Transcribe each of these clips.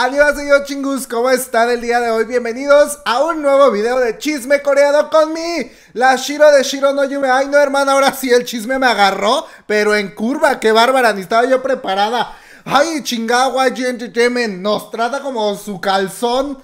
Adiós, yo chingus, ¿cómo están el día de hoy? Bienvenidos a un nuevo video de chisme coreado con mi La Shiro de Shiro no Yume. Ay, no, hermana, ahora sí el chisme me agarró, pero en curva, qué bárbara, ni estaba yo preparada. Ay, chingagua, Entertainment, nos trata como su calzón.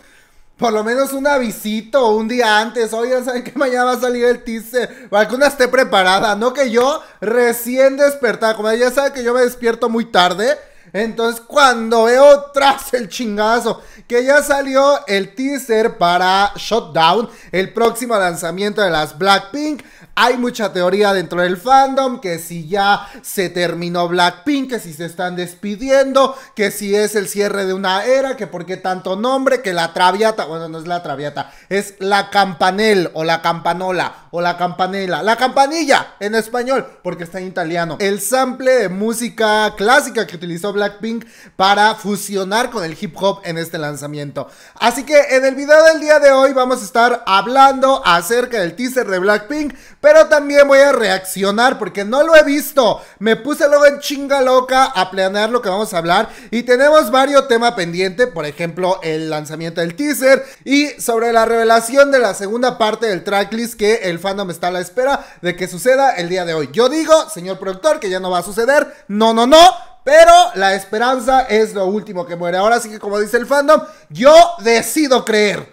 Por lo menos una visita un día antes. ya saben que mañana va a salir el teaser. Para que una esté preparada. No que yo recién despertada. Como ya saben que yo me despierto muy tarde. Entonces, cuando veo tras el chingazo que ya salió el teaser para Shutdown, el próximo lanzamiento de las Blackpink, hay mucha teoría dentro del fandom que si ya se terminó Blackpink, que si se están despidiendo, que si es el cierre de una era, que por qué tanto nombre, que la traviata, bueno, no es la traviata, es la campanel o la campanola o la campanela, la campanilla en español, porque está en italiano. El sample de música clásica que utilizó Blackpink Blackpink para fusionar con el hip hop en este lanzamiento. Así que en el video del día de hoy vamos a estar hablando acerca del teaser de Blackpink, pero también voy a reaccionar porque no lo he visto. Me puse luego en chinga loca a planear lo que vamos a hablar y tenemos varios temas pendientes, por ejemplo el lanzamiento del teaser y sobre la revelación de la segunda parte del tracklist que el fandom está a la espera de que suceda el día de hoy. Yo digo, señor productor, que ya no va a suceder. No, no, no. Pero la esperanza es lo último que muere. Ahora sí que como dice el fandom, yo decido creer.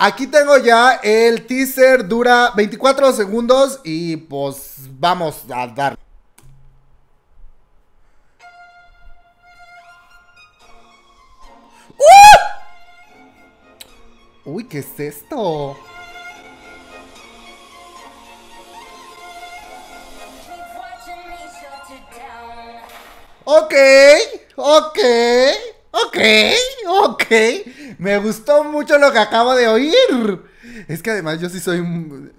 Aquí tengo ya el teaser, dura 24 segundos y pues vamos a dar. ¡Uh! Uy, ¿qué es esto? ok, ok, ok, ok. Me gustó mucho lo que acabo de oír. Es que además yo sí soy...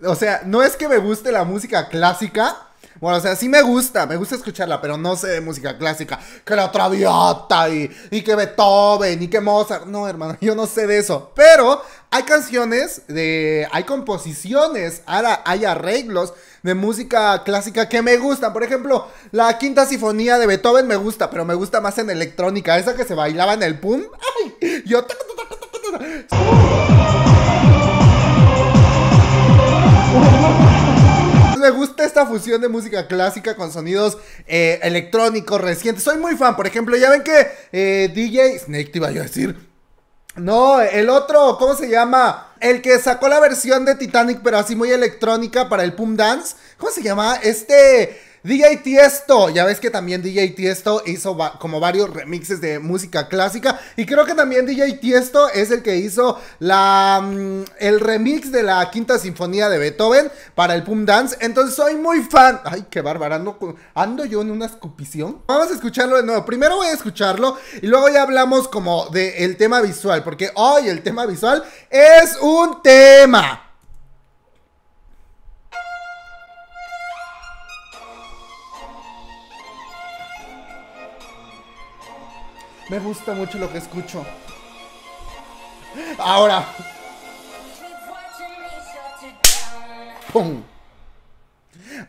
O sea, no es que me guste la música clásica, bueno, o sea, sí me gusta, me gusta escucharla, pero no sé de música clásica. Que la Traviata y, y que Beethoven y que Mozart. No, hermano, yo no sé de eso. Pero hay canciones de. hay composiciones, hay arreglos de música clásica que me gustan. Por ejemplo, la quinta sinfonía de Beethoven me gusta, pero me gusta más en electrónica. Esa que se bailaba en el pum. ¡Ay! Yo. gusta esta fusión de música clásica con sonidos eh, electrónicos recientes. Soy muy fan, por ejemplo, ya ven que eh, DJ Snake te iba a decir. No, el otro, ¿cómo se llama? El que sacó la versión de Titanic, pero así muy electrónica para el Pum Dance. ¿Cómo se llama? Este. DJ Tiesto, ya ves que también DJ Tiesto hizo como varios remixes de música clásica y creo que también DJ Tiesto es el que hizo la, mm, el remix de la quinta sinfonía de Beethoven para el Pum Dance, entonces soy muy fan. Ay, qué bárbaro, ando, yo en una escupición. Vamos a escucharlo de nuevo, primero voy a escucharlo y luego ya hablamos como del tema visual, porque hoy el tema visual es un tema. Me gusta mucho lo que escucho. Ahora. ¡Pum!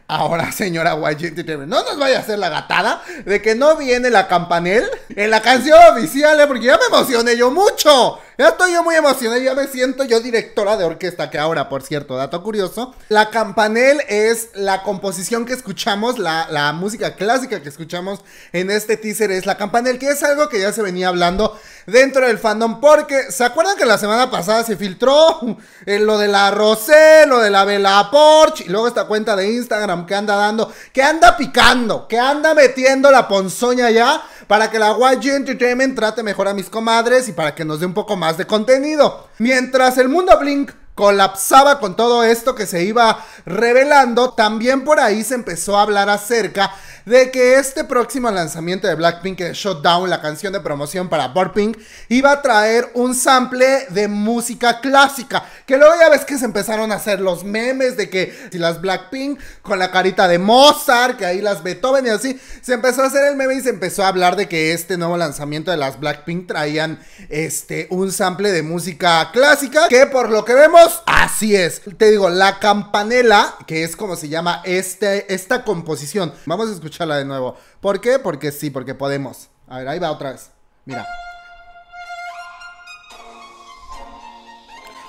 Ahora, señora Guayente no nos vaya a hacer la gatada de que no viene la campanel en la canción oficial, ¿eh? porque ya me emocioné yo mucho. Estoy yo muy emocionada, ya me siento yo directora de orquesta, que ahora, por cierto, dato curioso, la campanel es la composición que escuchamos, la, música clásica que escuchamos en este teaser es la campanel, que es algo que ya se venía hablando dentro del fandom, porque ¿se acuerdan que la semana pasada se filtró eh, lo de la Rosé, lo de la Vela Porsche, y luego esta cuenta de Instagram que anda dando, que anda picando, que anda metiendo la ponzoña ya? para que la YG Entertainment trate mejor a mis comadres y para que nos dé un poco más de contenido. Mientras el mundo Blink colapsaba con todo esto que se iba revelando, también por ahí se empezó a hablar acerca de que este próximo lanzamiento de Blackpink, de Shutdown, la canción de promoción para Burping, iba a traer un sample de música clásica. Que luego ya ves que se empezaron a hacer los memes de que si las Blackpink con la carita de Mozart, que ahí las Beethoven y así, se empezó a hacer el meme y se empezó a hablar de que este nuevo lanzamiento de las Blackpink traían este un sample de música clásica, que por lo que vemos, así es. Te digo, la campanela, que es como se llama este, esta composición. Vamos a escuchar la de nuevo. ¿Por qué? Porque sí, porque podemos. A ver, ahí va otra vez. Mira.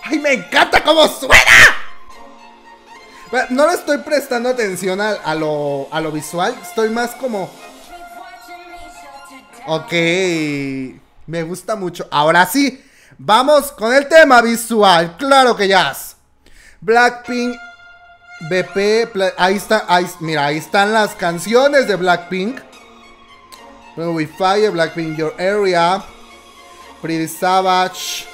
¡Ay, me encanta cómo suena! No le estoy prestando atención a, lo, a lo visual. Estoy más como... Ok. Me gusta mucho. Ahora sí. Vamos con el tema visual. Claro que ya. Blackpink BP, ahí está, ahí, mira, ahí están las canciones de Blackpink. wi fire, Blackpink Your Area, Pretty Savage.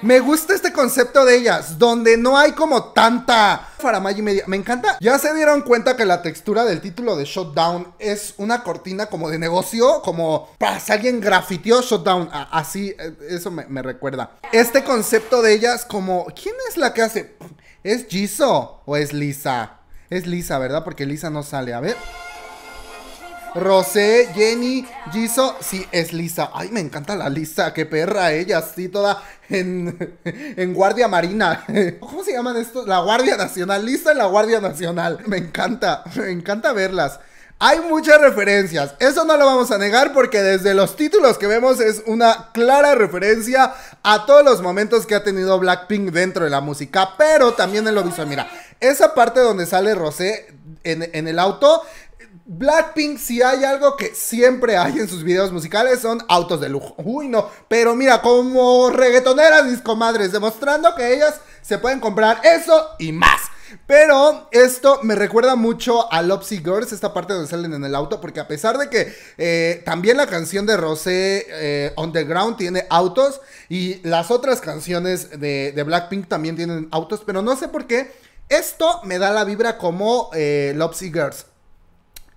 Me gusta este concepto de ellas, donde no hay como tanta faramaya media. Me encanta. Ya se dieron cuenta que la textura del título de Shutdown es una cortina como de negocio, como para alguien grafitió Shutdown. así, eh, eso me, me recuerda. Este concepto de ellas, como, ¿quién es la que hace? ¿Es Jisoo o es Lisa? Es Lisa, ¿verdad? Porque Lisa no sale. A ver. Rosé, Jenny, Giso, sí, es Lisa. Ay, me encanta la Lisa, qué perra ella, así toda en, Guardia Marina. ¿Cómo se llaman estos? La Guardia Nacional, Lisa en la Guardia Nacional. Me encanta, me encanta verlas. Hay muchas referencias, eso no lo vamos a negar porque desde los títulos que vemos es una clara referencia a todos los momentos que ha tenido Blackpink dentro de la música, pero también en lo visual, mira, esa parte donde sale Rosé en el auto Blackpink, si hay algo que siempre hay en sus videos musicales, son autos de lujo. Uy, no. Pero mira, como reggaetoneras, discomadres demostrando que ellas se pueden comprar eso y más. Pero esto me recuerda mucho a Lopsy Girls, esta parte donde salen en el auto, porque a pesar de que eh, también la canción de Rosé, eh, Underground tiene autos, y las otras canciones de, Blackpink también tienen autos, pero no sé por qué. Esto me da la vibra como eh, Lopsy Girls.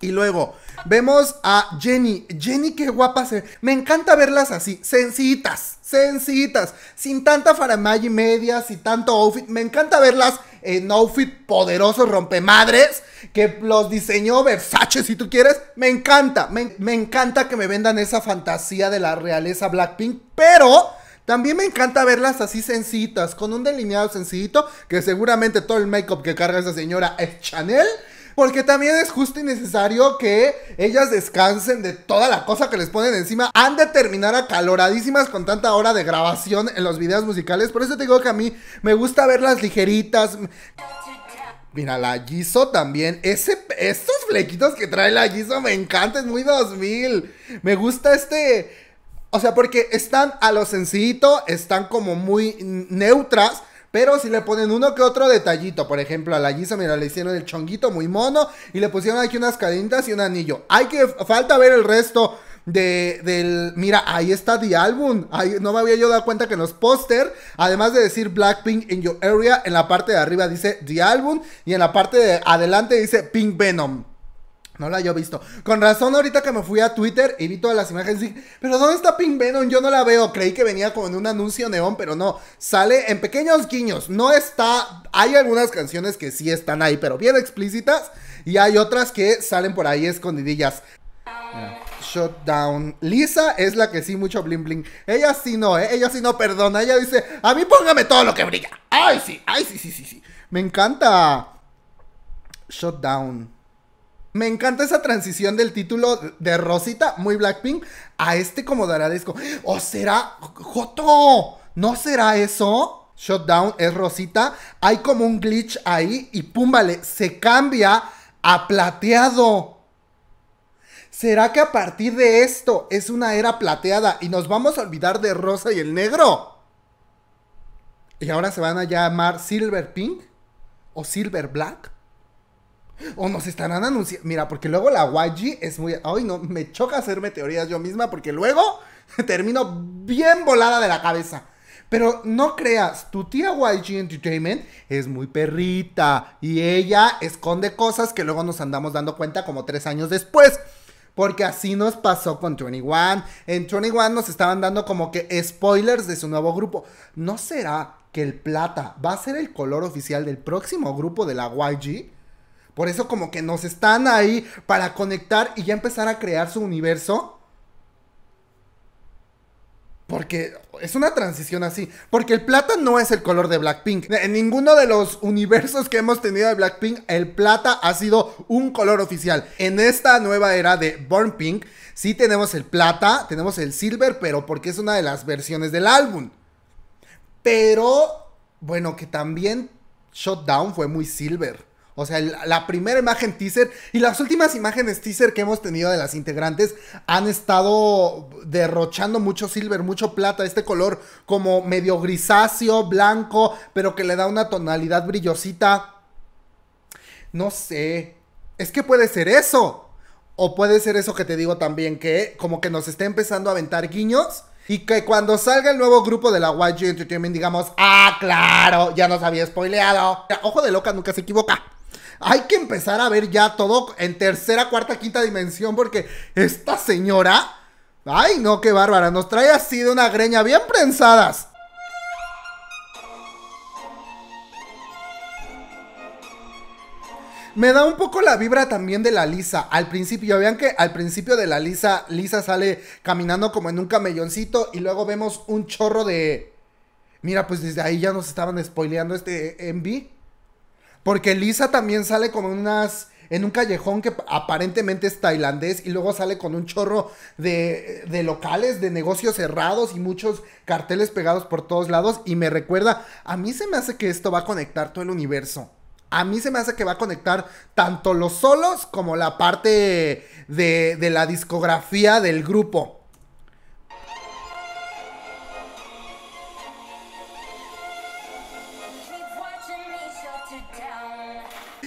Y luego vemos a Jenny. Jenny, qué guapa se Me encanta verlas así, sencitas, sencitas, sin tanta faramaya y media, sin tanto outfit. Me encanta verlas en outfit poderoso, rompemadres, que los diseñó Versace, si tú quieres. Me encanta, me, encanta que me vendan esa fantasía de la realeza Blackpink, pero... También me encanta verlas así sencitas, con un delineado sencillito, que seguramente todo el make-up que carga esa señora es Chanel. Porque también es justo y necesario que ellas descansen de toda la cosa que les ponen encima. Han de terminar acaloradísimas con tanta hora de grabación en los videos musicales. Por eso te digo que a mí me gusta verlas ligeritas. Mira, la Giso también. Ese, estos flequitos que trae la Giso me encantan, es muy 2000. Me gusta este. O sea, porque están a lo sencillito, están como muy neutras, pero si le ponen uno que otro detallito, por ejemplo, a la Giza, mira, le hicieron el chonguito muy mono y le pusieron aquí unas cadenitas y un anillo. Hay que, falta ver el resto de, del, mira, ahí está The Album. Ahí, no me había yo dado cuenta que en los póster, además de decir Blackpink in your area, en la parte de arriba dice The Album y en la parte de adelante dice Pink Venom no la he visto. Con razón, ahorita que me fui a Twitter y vi todas las imágenes, y dije, pero ¿dónde está Pink Venom? Yo no la veo. Creí que venía como en un anuncio neón, pero no. Sale en pequeños guiños. No está. Hay algunas canciones que sí están ahí, pero bien explícitas. Y hay otras que salen por ahí escondidillas. Shutdown. Lisa es la que sí, mucho bling bling. Ella sí no, ¿eh? Ella sí no perdona. Ella dice, a mí póngame todo lo que brilla. Ay, sí, ay, sí, sí, sí, sí. Me encanta. Shutdown. Me encanta esa transición del título de Rosita, muy Blackpink, a este como Disco. ¿O será Joto? ¿No será eso? Shutdown es Rosita. Hay como un glitch ahí y pum, vale, se cambia a plateado. ¿Será que a partir de esto es una era plateada y nos vamos a olvidar de rosa y el negro? ¿Y ahora se van a llamar Silver Pink? ¿O Silver Black? O nos estarán anunciando. Mira, porque luego la YG es muy. Ay, no, me choca hacerme teorías yo misma porque luego termino bien volada de la cabeza. Pero no creas, tu tía YG Entertainment es muy perrita y ella esconde cosas que luego nos andamos dando cuenta como tres años después. Porque así nos pasó con 21. En 21 nos estaban dando como que spoilers de su nuevo grupo. ¿No será que el plata va a ser el color oficial del próximo grupo de la YG? Por eso como que nos están ahí para conectar y ya empezar a crear su universo. Porque es una transición así. Porque el plata no es el color de Blackpink. En ninguno de los universos que hemos tenido de Blackpink, el plata ha sido un color oficial. En esta nueva era de Born Pink, sí tenemos el plata, tenemos el silver, pero porque es una de las versiones del álbum. Pero, bueno, que también Shutdown fue muy silver. O sea, la primera imagen teaser y las últimas imágenes teaser que hemos tenido de las integrantes han estado derrochando mucho silver, mucho plata, este color como medio grisáceo, blanco, pero que le da una tonalidad brillosita. No sé, es que puede ser eso. O puede ser eso que te digo también, que como que nos está empezando a aventar guiños. Y que cuando salga el nuevo grupo de la YG Entertainment digamos, ah, claro, ya nos había spoileado. Ojo de loca, nunca se equivoca hay que empezar a ver ya todo en tercera, cuarta, quinta dimensión, porque esta señora, ay no, qué bárbara, nos trae así de una greña bien prensadas. Me da un poco la vibra también de la Lisa. Al principio, ya vean que al principio de la Lisa, Lisa sale caminando como en un camelloncito y luego vemos un chorro de... Mira, pues desde ahí ya nos estaban spoileando este envy. Porque Lisa también sale con unas en un callejón que aparentemente es tailandés y luego sale con un chorro de, de, locales, de negocios cerrados y muchos carteles pegados por todos lados y me recuerda, a mí se me hace que esto va a conectar todo el universo. A mí se me hace que va a conectar tanto los solos como la parte de, de la discografía del grupo.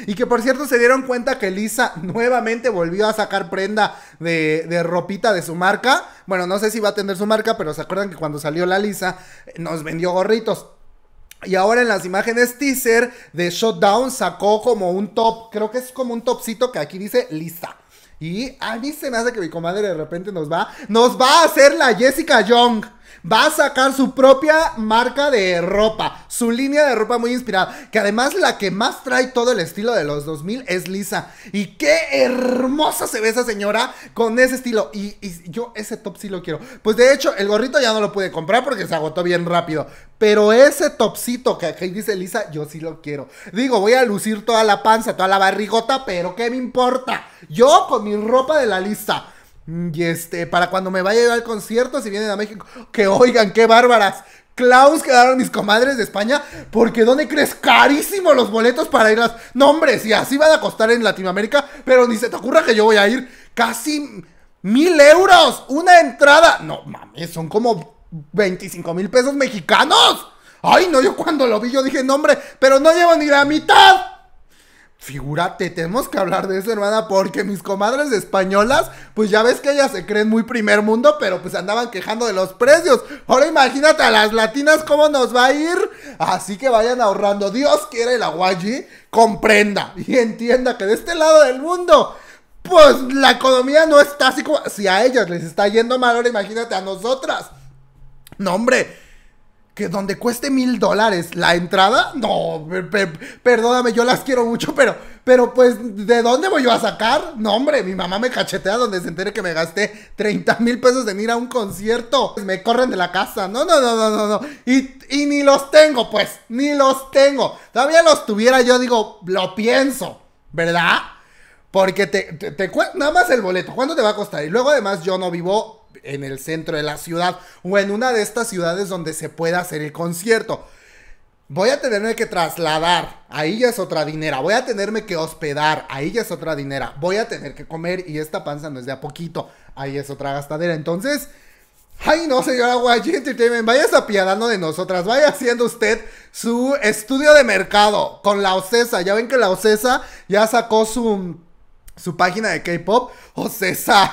Y que por cierto se dieron cuenta que Lisa nuevamente volvió a sacar prenda de, ropita de su marca. Bueno, no sé si va a tener su marca, pero se acuerdan que cuando salió la Lisa nos vendió gorritos. Y ahora en las imágenes teaser de Shutdown sacó como un top, creo que es como un topcito que aquí dice Lisa. Y a mí se me hace que mi comadre de repente nos va, nos va a hacer la Jessica Young. Va a sacar su propia marca de ropa, su línea de ropa muy inspirada, que además la que más trae todo el estilo de los 2000 es Lisa. Y qué hermosa se ve esa señora con ese estilo. Y, yo ese top sí lo quiero. Pues de hecho, el gorrito ya no lo pude comprar porque se agotó bien rápido. Pero ese topcito que aquí dice Lisa, yo sí lo quiero. Digo, voy a lucir toda la panza, toda la barrigota, pero ¿qué me importa? Yo con mi ropa de la lista y este, para cuando me vaya a ir al concierto, si vienen a México, que oigan, qué bárbaras. Klaus quedaron mis comadres de España, porque ¿dónde crees? Carísimo los boletos para ir a... No, hombre, si así van a costar en Latinoamérica, pero ni se te ocurra que yo voy a ir casi mil euros, una entrada. No, mames, son como 25 mil pesos mexicanos. Ay, no, yo cuando lo vi, yo dije, no, hombre, pero no llevo ni la mitad figúrate, tenemos que hablar de eso, hermana, porque mis comadres españolas, pues ya ves que ellas se creen muy primer mundo, pero pues andaban quejando de los precios. Ahora imagínate a las latinas cómo nos va a ir. Así que vayan ahorrando. Dios quiere el allí comprenda y entienda que de este lado del mundo pues la economía no está así como. Si a ellas les está yendo mal, ahora imagínate a nosotras. No, hombre, que donde cueste mil dólares la entrada, no, perdóname, yo las quiero mucho, pero, pero pues, ¿de dónde voy yo a sacar? No, hombre, mi mamá me cachetea donde se entere que me gasté 30 mil pesos en ir a un concierto. Pues, me corren de la casa, no, no, no, no, no, no. Y, y ni los tengo, pues, ni los tengo. Todavía los tuviera, yo digo, lo pienso, ¿verdad? Porque te, te, te nada más el boleto, ¿cuánto te va a costar? Y luego además yo no vivo en el centro de la ciudad o en una de estas ciudades donde se pueda hacer el concierto. Voy a tenerme que trasladar, ahí ya es otra dinera. Voy a tenerme que hospedar, ahí ya es otra dinera. Voy a tener que comer y esta panza no es de a poquito, ahí es otra gastadera. Entonces, ay no, señora YG Entertainment, Vaya apiadando de nosotras, vaya haciendo usted su estudio de mercado con la OCESA. Ya ven que la OCESA ya sacó su, su página de K-Pop, OCESA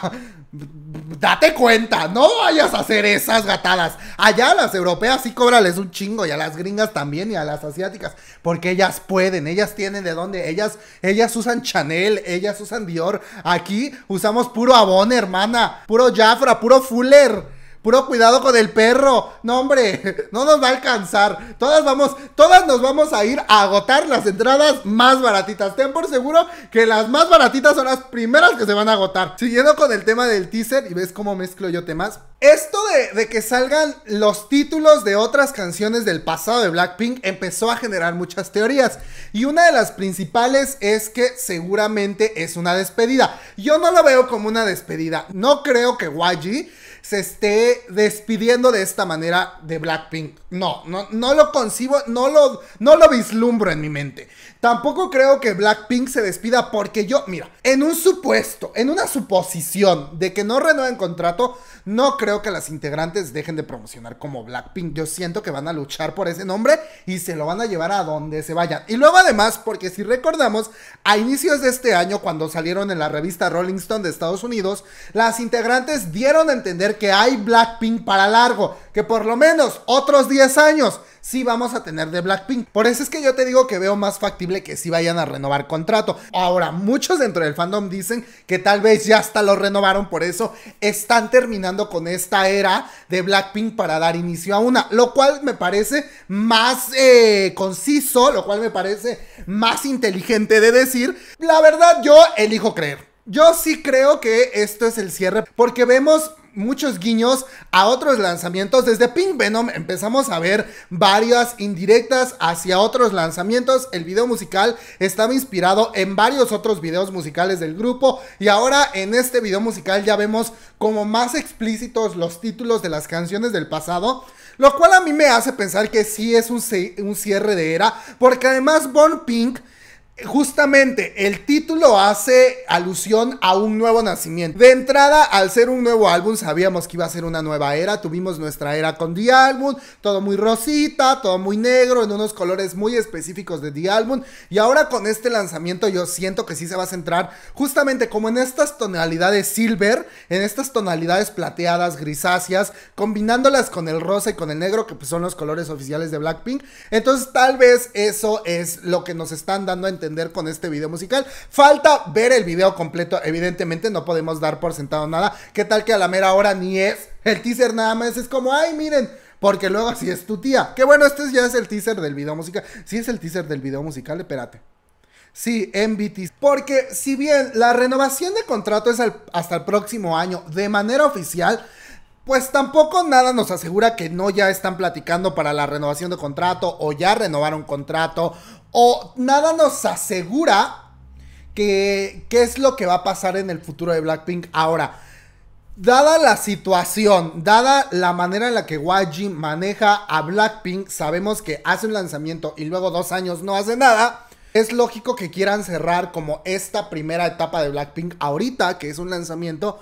date cuenta, no vayas a hacer esas gatadas. Allá las europeas sí cóbrales un chingo y a las gringas también y a las asiáticas, porque ellas pueden, ellas tienen de dónde, ellas, ellas usan Chanel, ellas usan Dior. Aquí usamos puro Avon, hermana, puro Jafra, puro Fuller. Puro cuidado con el perro. No, hombre, no nos va a alcanzar. Todas vamos, todas nos vamos a ir a agotar las entradas más baratitas. Ten por seguro que las más baratitas son las primeras que se van a agotar. Siguiendo con el tema del teaser y ves cómo mezclo yo temas. Esto de, que salgan los títulos de otras canciones del pasado de Blackpink empezó a generar muchas teorías. Y una de las principales es que seguramente es una despedida. Yo no lo veo como una despedida. No creo que YG se esté despidiendo de esta manera de Blackpink. No, no, no lo concibo, no lo, no lo vislumbro en mi mente. Tampoco creo que Blackpink se despida porque yo, mira, en un supuesto, en una suposición de que no renueven contrato, no creo que las integrantes dejen de promocionar como Blackpink. Yo siento que van a luchar por ese nombre y se lo van a llevar a donde se vayan. Y luego además, porque si recordamos, a inicios de este año, cuando salieron en la revista Rolling Stone de Estados Unidos, las integrantes dieron a entender que hay Blackpink para largo, que por lo menos otros 10 años sí vamos a tener de Blackpink. Por eso es que yo te digo que veo más factible que si vayan a renovar contrato. Ahora, muchos dentro del fandom dicen que tal vez ya hasta lo renovaron, por eso están terminando con esta era de Blackpink para dar inicio a una, lo cual me parece más eh, conciso, lo cual me parece más inteligente de decir. La verdad, yo elijo creer. Yo sí creo que esto es el cierre porque vemos muchos guiños a otros lanzamientos. Desde Pink Venom empezamos a ver varias indirectas hacia otros lanzamientos. El video musical estaba inspirado en varios otros videos musicales del grupo. Y ahora en este video musical ya vemos como más explícitos los títulos de las canciones del pasado. Lo cual a mí me hace pensar que sí es un, un cierre de era. Porque además Bon Pink Justamente el título hace alusión a un nuevo nacimiento. De entrada, al ser un nuevo álbum, sabíamos que iba a ser una nueva era. Tuvimos nuestra era con The Album, todo muy rosita, todo muy negro, en unos colores muy específicos de The Album. Y ahora con este lanzamiento, yo siento que sí se va a centrar justamente como en estas tonalidades silver, en estas tonalidades plateadas, grisáceas, combinándolas con el rosa y con el negro, que pues son los colores oficiales de Blackpink. Entonces, tal vez eso es lo que nos están dando a entender con este video musical. Falta ver el video completo, evidentemente no podemos dar por sentado nada. ¿Qué tal que a la mera hora ni es? El teaser nada más es como, ay, miren, porque luego así es tu tía. Que bueno, este ya es el teaser del video musical. Si es el teaser del video musical, espérate. Sí, MBT. Porque si bien la renovación de contrato es hasta el próximo año de manera oficial, pues tampoco nada nos asegura que no ya están platicando para la renovación de contrato o ya renovaron contrato o nada nos asegura que qué es lo que va a pasar en el futuro de Blackpink ahora. Dada la situación, dada la manera en la que YG maneja a Blackpink, sabemos que hace un lanzamiento y luego dos años no hace nada. Es lógico que quieran cerrar como esta primera etapa de Blackpink ahorita, que es un lanzamiento,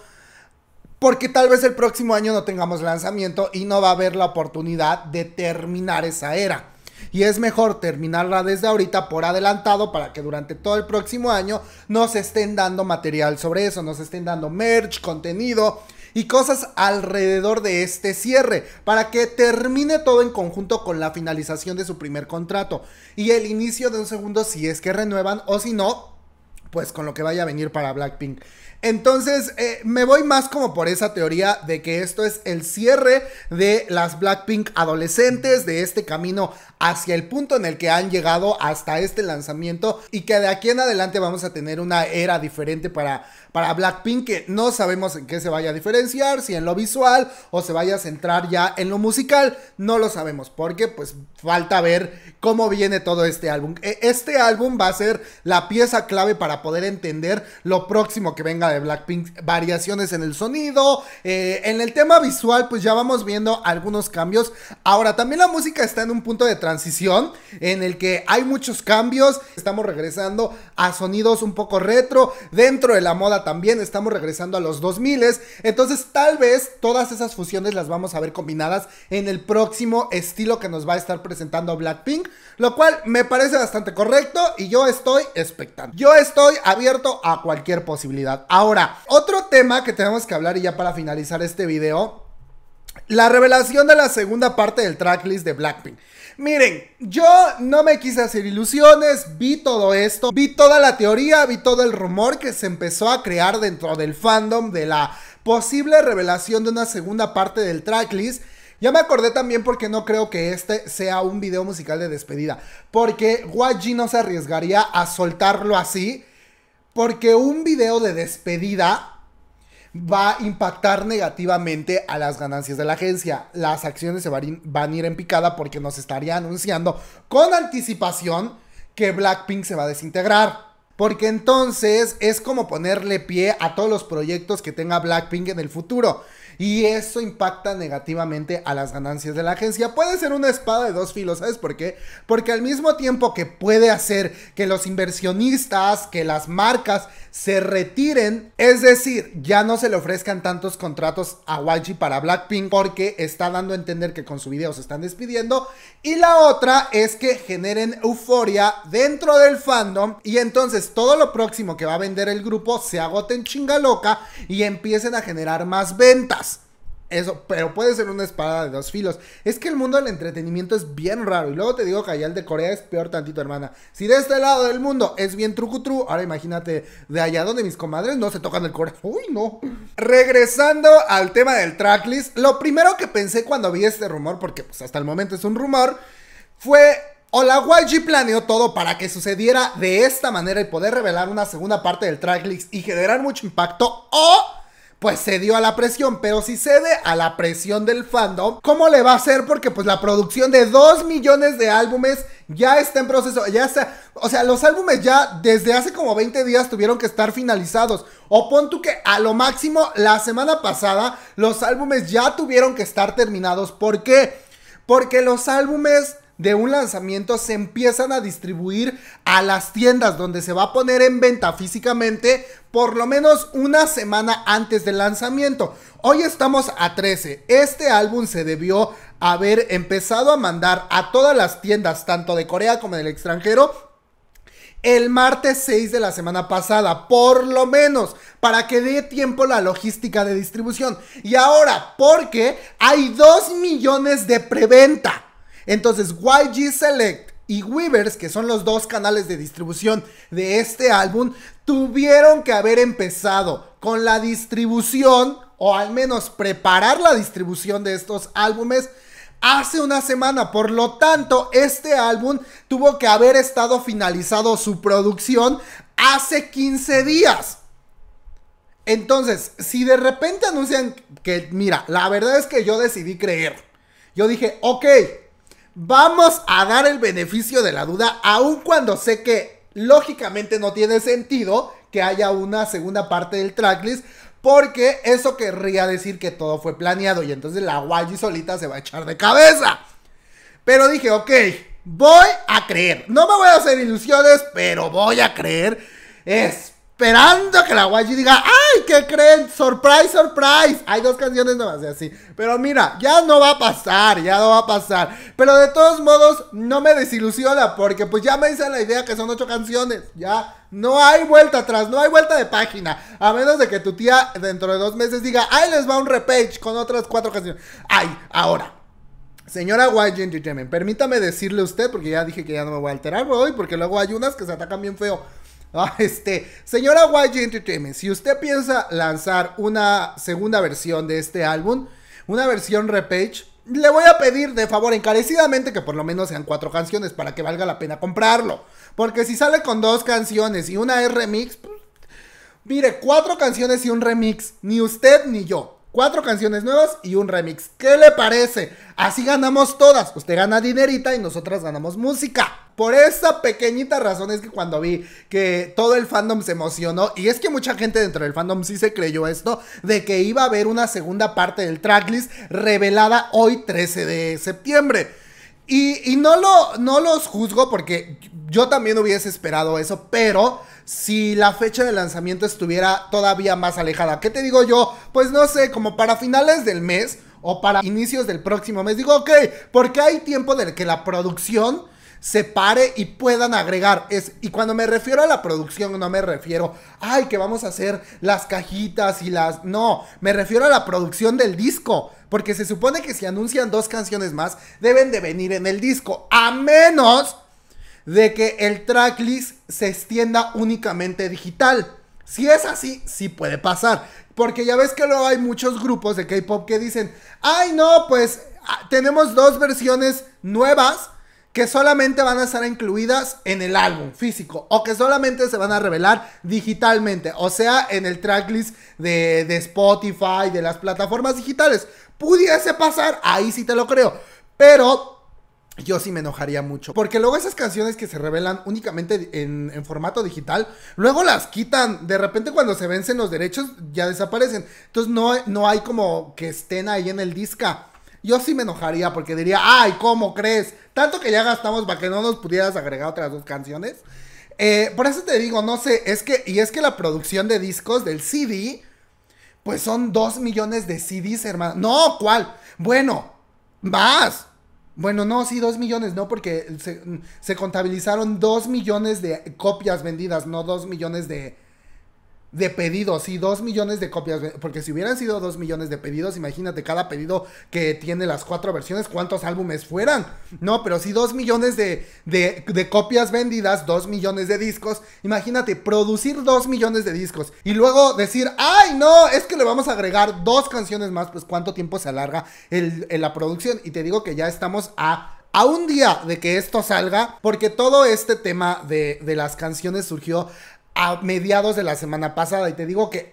porque tal vez el próximo año no tengamos lanzamiento y no va a haber la oportunidad de terminar esa era. Y es mejor terminarla desde ahorita por adelantado para que durante todo el próximo año nos estén dando material sobre eso, nos estén dando merch, contenido y cosas alrededor de este cierre para que termine todo en conjunto con la finalización de su primer contrato y el inicio de un segundo si es que renuevan o si no, pues con lo que vaya a venir para Blackpink. Entonces, eh, me voy más como por esa teoría de que esto es el cierre de las Blackpink adolescentes, de este camino hacia el punto en el que han llegado hasta este lanzamiento y que de aquí en adelante vamos a tener una era diferente para, para Blackpink que no sabemos en qué se vaya a diferenciar, si en lo visual o se vaya a centrar ya en lo musical, no lo sabemos porque pues falta ver cómo viene todo este álbum. E, este álbum va a ser la pieza clave para poder entender lo próximo que venga de Blackpink, variaciones en el sonido, eh, en el tema visual pues ya vamos viendo algunos cambios. Ahora también la música está en un punto de transición en el que hay muchos cambios, estamos regresando a sonidos un poco retro, dentro de la moda también estamos regresando a los 2000, entonces tal vez todas esas fusiones las vamos a ver combinadas en el próximo estilo que nos va a estar presentando Blackpink, lo cual me parece bastante correcto y yo estoy expectante. Yo estoy abierto a cualquier posibilidad. Ahora, otro tema que tenemos que hablar y ya para finalizar este video, la revelación de la segunda parte del tracklist de Blackpink. Miren, yo no me quise hacer ilusiones, vi todo esto, vi toda la teoría, vi todo el rumor que se empezó a crear dentro del fandom de la posible revelación de una segunda parte del tracklist. Ya me acordé también porque no creo que este sea un video musical de despedida, porque YG no se arriesgaría a soltarlo así porque un video de despedida va a impactar negativamente a las ganancias de la agencia. Las acciones se van a ir en picada porque nos estaría anunciando con anticipación que Blackpink se va a desintegrar. Porque entonces es como ponerle pie a todos los proyectos que tenga Blackpink en el futuro y eso impacta negativamente a las ganancias de la agencia. Puede ser una espada de dos filos, ¿sabes por qué? Porque al mismo tiempo que puede hacer que los inversionistas, que las marcas se retiren, es decir, ya no se le ofrezcan tantos contratos a YG para Blackpink porque está dando a entender que con su video se están despidiendo. Y la otra es que generen euforia dentro del fandom y entonces todo lo próximo que va a vender el grupo se agoten chingaloca y empiecen a generar más ventas. Eso, pero puede ser una espada de dos filos. Es que el mundo del entretenimiento es bien raro. Y luego te digo que allá el de Corea es peor tantito, hermana. Si de este lado del mundo es bien trucutru, ahora imagínate de allá donde mis comadres no se tocan el corazón. Uy, no. Regresando al tema del tracklist, lo primero que pensé cuando vi este rumor, porque pues hasta el momento es un rumor, fue o la YG planeó todo para que sucediera de esta manera y poder revelar una segunda parte del tracklist y generar mucho impacto. O pues cedió a la presión, pero si cede a la presión del fandom, ¿cómo le va a hacer? Porque pues la producción de 2 millones de álbumes ya está en proceso, ya está, o sea, los álbumes ya desde hace como 20 días tuvieron que estar finalizados. O pon tú que a lo máximo la semana pasada los álbumes ya tuvieron que estar terminados. ¿Por qué? Porque los álbumes de un lanzamiento se empiezan a distribuir a las tiendas donde se va a poner en venta físicamente por lo menos una semana antes del lanzamiento. Hoy estamos a 13. Este álbum se debió haber empezado a mandar a todas las tiendas, tanto de Corea como del extranjero, el martes 6 de la semana pasada, por lo menos, para que dé tiempo la logística de distribución. Y ahora, porque hay 2 millones de preventa. Entonces, YG Select y Weavers, que son los dos canales de distribución de este álbum, tuvieron que haber empezado con la distribución, o al menos preparar la distribución de estos álbumes hace una semana. Por lo tanto, este álbum tuvo que haber estado finalizado su producción hace 15 días. Entonces, si de repente anuncian que, mira, la verdad es que yo decidí creer. Yo dije, ok, vamos a dar el beneficio de la duda, aun cuando sé que lógicamente no tiene sentido que haya una segunda parte del tracklist, porque eso querría decir que todo fue planeado y entonces la Wally solita se va a echar de cabeza. Pero dije, ok, voy a creer. No me voy a hacer ilusiones, pero voy a creer. Es esperando que la YG diga, ¡ay, qué creen! ¡Surprise, surprise! Hay dos canciones nomás de así. Pero mira, ya no va a pasar, ya no va a pasar. Pero de todos modos, no me desilusiona porque pues ya me hice la idea que son ocho canciones. Ya no hay vuelta atrás, no hay vuelta de página. A menos de que tu tía dentro de dos meses diga, ¡ay, les va un repage con otras cuatro canciones! ¡Ay, ahora! Señora YG Entertainment, permítame decirle a usted, porque ya dije que ya no me voy a alterar hoy, porque luego hay unas que se atacan bien feo. Ah, este, señora YG Entertainment, si usted piensa lanzar una segunda versión de este álbum, una versión repage, le voy a pedir de favor encarecidamente que por lo menos sean cuatro canciones para que valga la pena comprarlo. Porque si sale con dos canciones y una es remix, pues, mire, cuatro canciones y un remix, ni usted ni yo cuatro canciones nuevas y un remix. ¿Qué le parece? Así ganamos todas. Usted gana dinerita y nosotras ganamos música. Por esa pequeñita razón es que cuando vi que todo el fandom se emocionó, y es que mucha gente dentro del fandom sí se creyó esto, de que iba a haber una segunda parte del tracklist revelada hoy 13 de septiembre. Y, no, lo, no los juzgo porque yo también hubiese esperado eso, pero si la fecha de lanzamiento estuviera todavía más alejada, ¿qué te digo yo? Pues no sé, como para finales del mes o para inicios del próximo mes, digo, ok, porque hay tiempo de que la producción se pare y puedan agregar. Es, y cuando me refiero a la producción, no me refiero, ay, que vamos a hacer las cajitas y las... No, me refiero a la producción del disco porque se supone que si anuncian dos canciones más, deben de venir en el disco. A menos de que el tracklist se extienda únicamente digital. Si es así, sí puede pasar. Porque ya ves que luego hay muchos grupos de K-Pop que dicen, ay no, pues ah, tenemos dos versiones nuevas que solamente van a estar incluidas en el álbum físico o que solamente se van a revelar digitalmente, o sea, en el tracklist de, de Spotify, de las plataformas digitales pudiese pasar, ahí sí te lo creo. Pero yo sí me enojaría mucho. Porque luego esas canciones que se revelan únicamente en, formato digital, luego las quitan. De repente cuando se vencen los derechos, ya desaparecen. Entonces no, no hay como que estén ahí en el disca. Yo sí me enojaría porque diría, ay, ¿cómo crees? Tanto que ya gastamos para que no nos pudieras agregar otras dos canciones. Eh, por eso te digo, no sé, es que, y es que la producción de discos del CD pues son 2 millones de CDs, hermano. No, ¿cuál? Bueno, más. Bueno, no, sí, dos millones, no, porque se, se contabilizaron 2 millones de copias vendidas, no 2 millones de, de pedidos, y dos millones de copias, porque si hubieran sido dos millones de pedidos, imagínate cada pedido que tiene las cuatro versiones, cuántos álbumes fueran, no, pero si dos millones de, de, copias vendidas, dos millones de discos, imagínate producir dos millones de discos y luego decir, ay no, es que le vamos a agregar dos canciones más, pues cuánto tiempo se alarga en eh, la producción y te digo que ya estamos a a un día de que esto salga, porque todo este tema de, de, las canciones surgió a mediados de la semana pasada. Y te digo que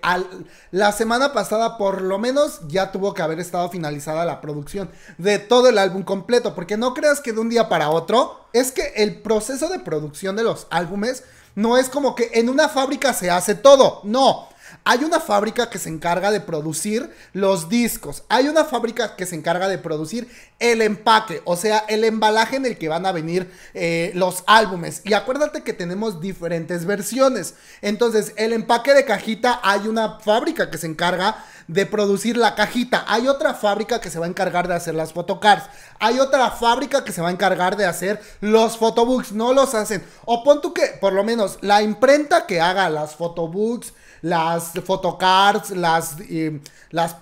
la semana pasada por lo menos ya tuvo que haber estado finalizada la producción de todo el álbum completo. Porque no creas que de un día para otro es que el proceso de producción de los álbumes no es como que en una fábrica se hace todo. No. Hay una fábrica que se encarga de producir los discos. Hay una fábrica que se encarga de producir el empaque, o sea, el embalaje en el que van a venir eh, los álbumes. Y acuérdate que tenemos diferentes versiones. Entonces, el empaque de cajita, hay una fábrica que se encarga de producir la cajita. Hay otra fábrica que se va a encargar de hacer las photocards. Hay otra fábrica que se va a encargar de hacer los photobooks. No los hacen. O pon tú que, por lo menos, la imprenta que haga las fotobooks las photocards, las,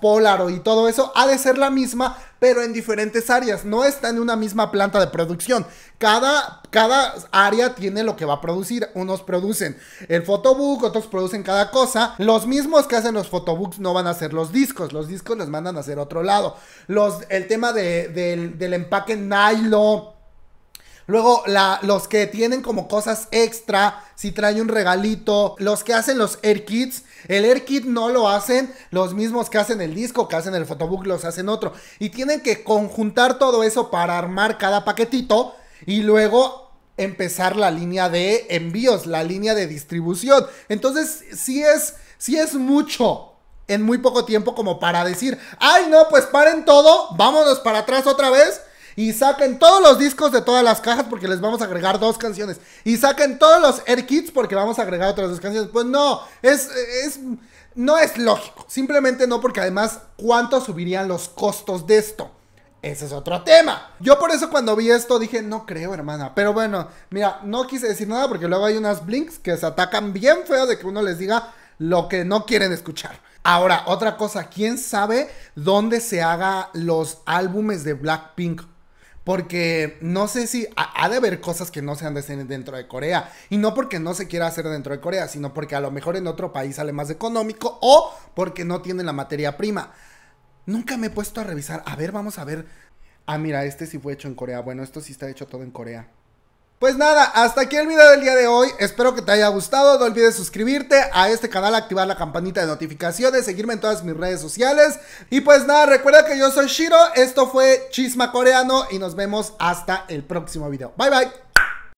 polaro las y todo eso, ha de ser la misma, pero en diferentes áreas. No está en una misma planta de producción. Cada, cada área tiene lo que va a producir. Unos producen el photobook, otros producen cada cosa. Los mismos que hacen los photobooks no van a hacer los discos. Los discos los mandan a hacer otro lado. Los, el tema del, del empaque nylon Luego, los que tienen como cosas extra, si trae un regalito. Los que hacen los Air Kits. El Air Kit no lo hacen los mismos que hacen el disco, que hacen el photobook, los hacen otro. Y tienen que conjuntar todo eso para armar cada paquetito. Y luego empezar la línea de envíos, la línea de distribución. Entonces, si es, sí es mucho en muy poco tiempo como para decir, ay no, pues paren todo, vámonos para atrás otra vez y saquen todos los discos de todas las cajas porque les vamos a agregar dos canciones. Y saquen todos los Air Kits porque vamos a agregar otras dos canciones. Pues no, es, es, no es lógico. Simplemente no porque además, ¿cuánto subirían los costos de esto? Ese es otro tema. Yo por eso cuando vi esto dije, no creo, hermana. Pero bueno, mira, no quise decir nada porque luego hay unas blinks que se atacan bien feo de que uno les diga lo que no quieren escuchar. Ahora, otra cosa, ¿quién sabe dónde se haga los álbumes de Blackpink porque no sé si ha, de haber cosas que no se han de hacer dentro de Corea. Y no porque no se quiera hacer dentro de Corea, sino porque a lo mejor en otro país sale más económico o porque no tiene la materia prima. Nunca me he puesto a revisar. A ver, vamos a ver. Ah, mira, este sí fue hecho en Corea. Bueno, esto sí está hecho todo en Corea. Pues nada, hasta aquí el video del día de hoy. Espero que te haya gustado. No olvides suscribirte a este canal, activar la campanita de notificaciones, seguirme en todas mis redes sociales. Y pues nada, recuerda que yo soy Shiro. Esto fue Chisma Coreano y nos vemos hasta el próximo video. Bye bye.